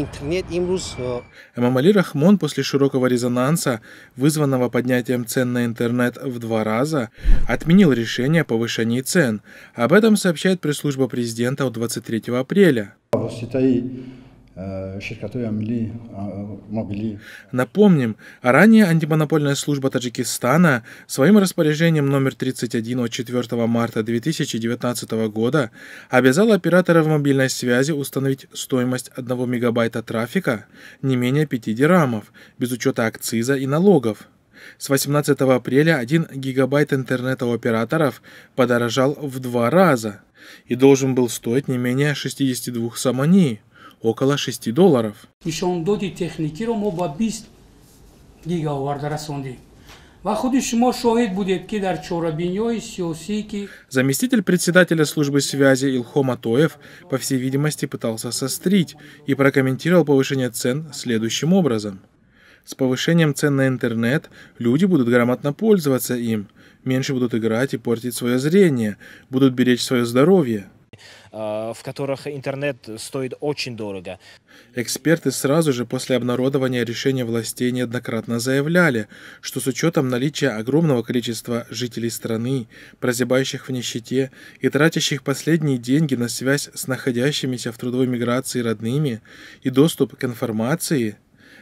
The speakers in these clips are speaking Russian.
интернет имруз... Эмамали Рахмон после широкого резонанса, вызванного поднятием цен на интернет в два раза, отменил решение о повышении цен. Об этом сообщает пресс-служба президента 23 апреля. Э, э, Напомним, ранее антимонопольная служба Таджикистана своим распоряжением номер 31 от 4 марта 2019 года обязала операторов мобильной связи установить стоимость 1 мегабайта трафика не менее 5 дирамов, без учета акциза и налогов. С 18 апреля 1 гигабайт интернета у операторов подорожал в два раза и должен был стоить не менее 62 самани около 6 долларов. нишондоди техникиро мо ба 20 гига оварда расондем Заместитель председателя службы связи Илхом Атоев, по всей видимости, пытался сострить и прокомментировал повышение цен следующим образом. С повышением цен на интернет люди будут грамотно пользоваться им, меньше будут играть и портить свое зрение, будут беречь свое здоровье. Э, в которых интернет стоит очень дорого. Эксперты сразу же после обнародования решения властей неоднократно заявляли, что с учетом наличия огромного количества жителей страны, прозябающих в нищете и тратящих последние деньги на связь с находящимися в трудовой миграции родными и доступ к информации,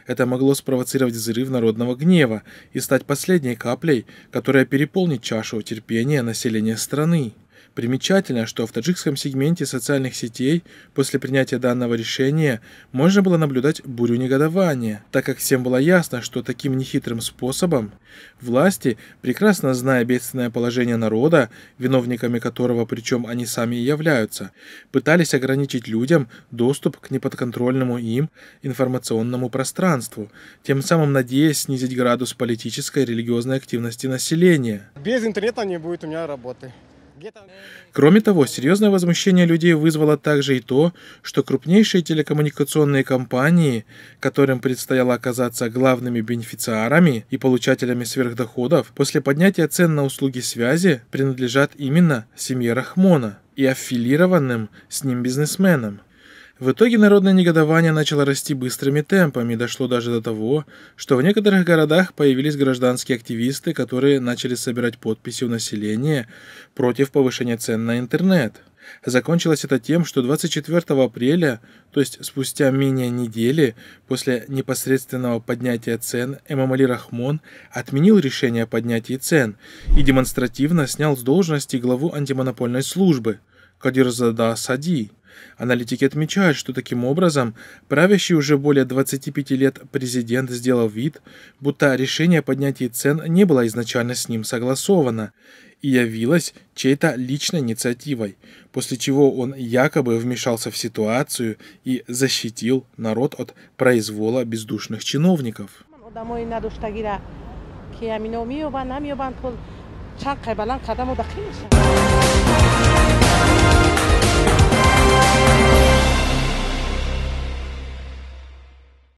это могло спровоцировать взрыв народного гнева и стать последней каплей, которая переполнит чашу терпения населения страны. Примечательно, что в таджикском сегменте социальных сетей после принятия данного решения можно было наблюдать бурю негодования, так как всем было ясно, что таким нехитрым способом власти, прекрасно зная бедственное положение народа, виновниками которого причем они сами и являются, пытались ограничить людям доступ к неподконтрольному им информационному пространству, тем самым надеясь снизить градус политической и религиозной активности населения. Без интернета не будет у меня работы. Кроме того, серьезное возмущение людей вызвало также и то, что крупнейшие телекоммуникационные компании, которым предстояло оказаться главными бенефициарами и получателями сверхдоходов, после поднятия цен на услуги связи принадлежат именно семье Рахмона и аффилированным с ним бизнесменам. В итоге народное негодование начало расти быстрыми темпами, дошло даже до того, что в некоторых городах появились гражданские активисты, которые начали собирать подписи у населения против повышения цен на интернет. Закончилось это тем, что 24 апреля, то есть спустя менее недели после непосредственного поднятия цен, Эмамали Рахмон отменил решение о поднятии цен и демонстративно снял с должности главу антимонопольной службы Кадирзада Сади. Аналитики отмечают, что таким образом правящий уже более 25 лет президент сделал вид, будто решение о поднятии цен не было изначально с ним согласовано и явилось чьей-то личной инициативой, после чего он якобы вмешался в ситуацию и защитил народ от произвола бездушных чиновников.